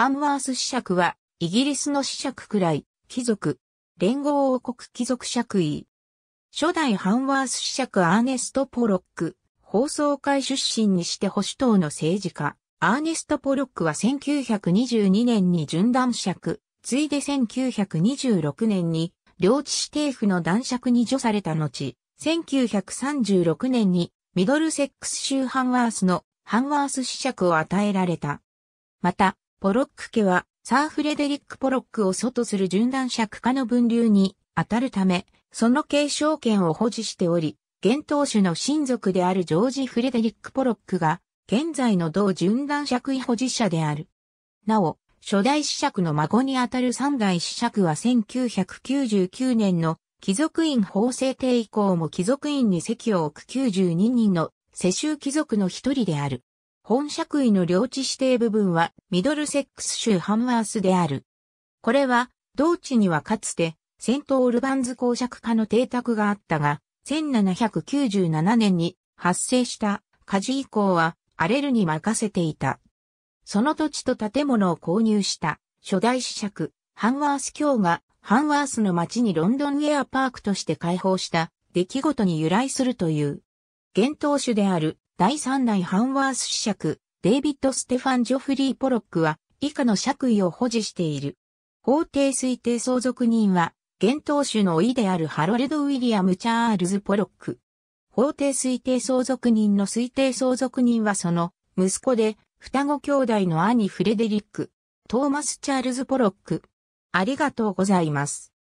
ハンワース子爵は、イギリスの子爵くらい、貴族、連合王国貴族爵位。初代ハンワース子爵アーネスト・ポロック、放送会出身にして保守党の政治家、アーネスト・ポロックは1922年に準男爵、ついで1926年に領地指定府の男爵に除された後、1936年にミドルセックス州ハンワースのハンワース子爵を与えられた。また、ポロック家は、サー・フレデリック・ポロックを祖とする順断尺家の分流に当たるため、その継承権を保持しており、現当主の親族であるジョージ・フレデリック・ポロックが、現在の同順断尺位保持者である。なお、初代子爵の孫にあたる三代子爵は1999年の貴族院法制定以降も貴族院に席を置く92人の世襲貴族の一人である。本爵位の領地指定部分はミドルセックス州ハンワースである。これは、同地にはかつて、セントオルバンズ公爵家の邸宅があったが、1797年に発生した火事以降はアレルに任せていた。その土地と建物を購入した初代子爵、ハンワース卿がハンワースの町にロンドンウェアパークとして開放した出来事に由来するという。厳冬種である第3代ハンワース子爵、デイビッド・ステファン・ジョフリー・ポロックは、以下の爵位を保持している。法定推定相続人は、現当主の意であるハロルド・ウィリアム・チャールズ・ポロック。法定推定相続人の推定相続人はその息子で双子兄弟の兄フレデリック、トーマス・チャールズ・ポロック。ありがとうございます。